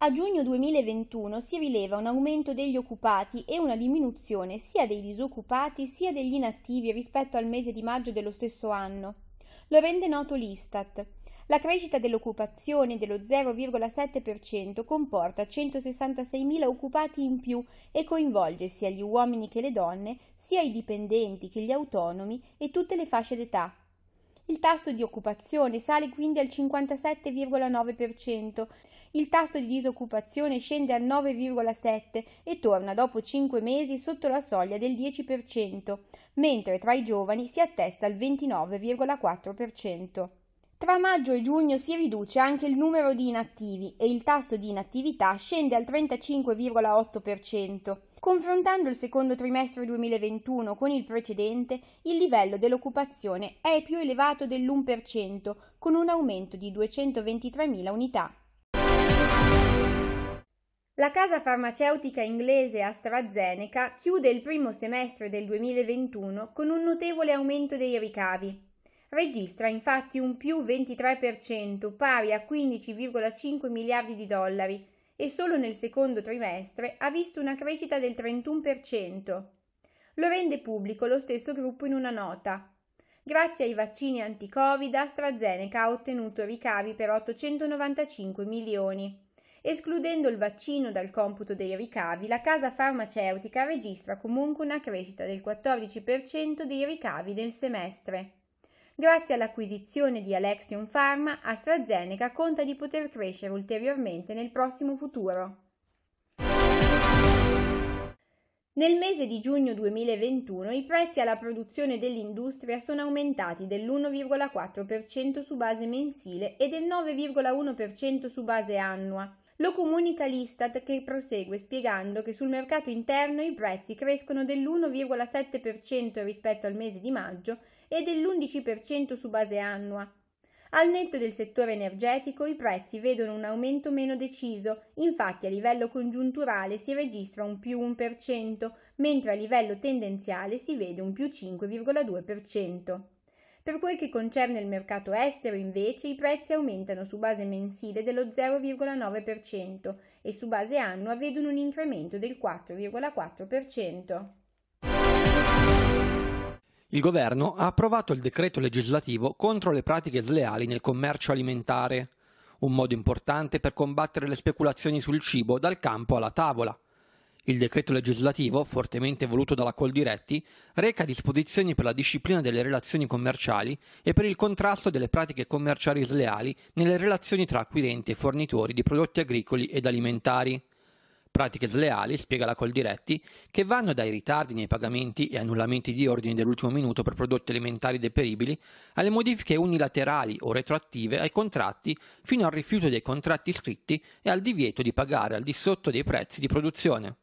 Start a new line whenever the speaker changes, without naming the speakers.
A giugno 2021 si rileva un aumento degli occupati e una diminuzione sia dei disoccupati sia degli inattivi rispetto al mese di maggio dello stesso anno. Lo rende noto l'Istat. La crescita dell'occupazione dello 0,7% comporta 166.000 occupati in più e coinvolge sia gli uomini che le donne, sia i dipendenti che gli autonomi e tutte le fasce d'età. Il tasso di occupazione sale quindi al 57,9%, il tasso di disoccupazione scende al 9,7 e torna dopo 5 mesi sotto la soglia del 10%, mentre tra i giovani si attesta al 29,4%. Tra maggio e giugno si riduce anche il numero di inattivi e il tasso di inattività scende al 35,8%. Confrontando il secondo trimestre 2021 con il precedente, il livello dell'occupazione è più elevato dell'1%, con un aumento di 223.000 unità. La casa farmaceutica inglese AstraZeneca chiude il primo semestre del 2021 con un notevole aumento dei ricavi. Registra infatti un più 23% pari a 15,5 miliardi di dollari e solo nel secondo trimestre ha visto una crescita del 31%. Lo rende pubblico lo stesso gruppo in una nota. Grazie ai vaccini anti-Covid AstraZeneca ha ottenuto ricavi per 895 milioni. Escludendo il vaccino dal computo dei ricavi, la casa farmaceutica registra comunque una crescita del 14% dei ricavi del semestre. Grazie all'acquisizione di Alexion Pharma, AstraZeneca conta di poter crescere ulteriormente nel prossimo futuro. Nel mese di giugno 2021 i prezzi alla produzione dell'industria sono aumentati dell'1,4% su base mensile e del 9,1% su base annua, lo comunica l'Istat che prosegue spiegando che sul mercato interno i prezzi crescono dell'1,7% rispetto al mese di maggio e dell'11% su base annua. Al netto del settore energetico i prezzi vedono un aumento meno deciso, infatti a livello congiunturale si registra un più 1%, mentre a livello tendenziale si vede un più 5,2%. Per quel che concerne il mercato estero, invece, i prezzi aumentano su base mensile dello 0,9% e su base annua vedono un incremento del 4,4%.
Il governo ha approvato il decreto legislativo contro le pratiche sleali nel commercio alimentare, un modo importante per combattere le speculazioni sul cibo dal campo alla tavola il decreto legislativo, fortemente voluto dalla Coldiretti, reca disposizioni per la disciplina delle relazioni commerciali e per il contrasto delle pratiche commerciali sleali nelle relazioni tra acquirenti e fornitori di prodotti agricoli ed alimentari. Pratiche sleali, spiega la Coldiretti, che vanno dai ritardi nei pagamenti e annullamenti di ordini dell'ultimo minuto per prodotti alimentari deperibili, alle modifiche unilaterali o retroattive ai contratti, fino al rifiuto dei contratti scritti e al divieto di pagare al di sotto dei prezzi di produzione.